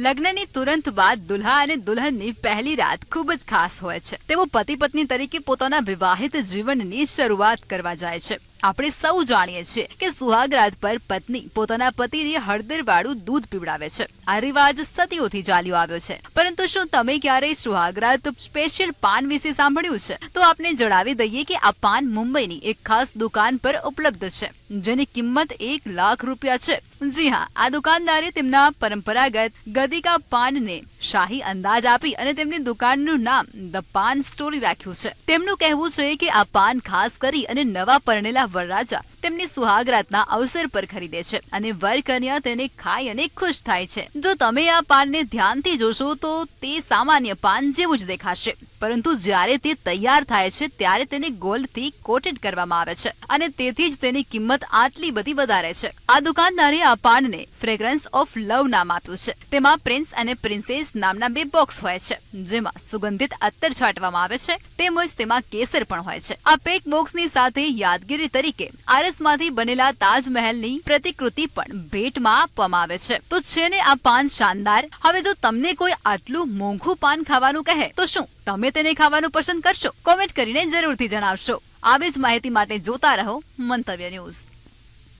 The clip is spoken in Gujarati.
લગ્નની તુરંત બાદ દુલ્હા અને દુલ્હનની પહેલી રાત ખૂબ જ ખાસ હોય છે તેઓ પતિ પત્ની તરીકે પોતાના વિવાહિત જીવનની શરૂઆત કરવા જાય છે આપણે સૌ જાણીએ છીએ કે સુહાગરાત પર પત્ની પોતાના પતિને હળદરવાળું દૂધ પીવડાવે છે આ રિવાજ સદીઓથી ચાલ્યો આવ્યો છે પરંતુ શું તમે ક્યારેય સુહાગરાત સ્પેશિયલ પાન વિશે સાંભળ્યું છે તો આપને જણાવી દઈએ કે આ પાન મુંબઈની એક ખાસ દુકાન પર ઉપલબ્ધ છે જેની કિંમત એક લાખ રૂપિયા છે જી હા આ દુકાનદારે તેમના પરંપરાગત ગદિકા પાનને શાહી અંદાજ આપી અને તેમની દુકાનનું નામ ધ પાન સ્ટોરી રાખ્યું છે તેમનું કહેવું છે કે આ પાન ખાસ કરી અને નવા પરણેલા ગબ્બર રાજા તેમની સુહાગ રાતના અવસર પર ખરીદે છે અને વરકન્યા તેને ખાઈ અને ખુશ થાય છે જો તમે આ પાનને ધ્યાનથી જોશો તો તે સામાન્ય પાન જેવું જ દેખાશે પરંતુ જ્યારે તે તૈયાર થાય છે ત્યારે તેને ગોલ્ડથી કોટેડ કરવામાં આવે છે અને તેથી જ તેની કિંમત આટલી બધી વધારે છે આ દુકાનદારે આ પાનને ફ્રેગ્રન્સ ઓફ લવ નામ આપ્યું છે તેમાં પ્રિન્સ અને પ્રિન્સેસ નામના બે બોક્સ હોય છે જેમાં સુગંધિત અત્તર છાંટવામાં આવે છે તેમજ તેમાં કેસર પણ હોય છે આ પેક બોક્સની સાથે યાદગીરી તરીકે આર કાગઝમાંથી બનેલા તાજમહેલની પ્રતિકૃતિ પણ ભેટમાં આપવામાં આવે છે તો છે ને આ પાન શાનદાર હવે જો તમને કોઈ આટલું મોંઘું પાન ખાવાનું કહે તો શું તમે તેને ખાવાનું પસંદ કરશો કોમેન્ટ કરીને જરૂરથી જણાવશો આવી જ માહિતી માટે જોતા રહો મંતવ્ય ન્યૂઝ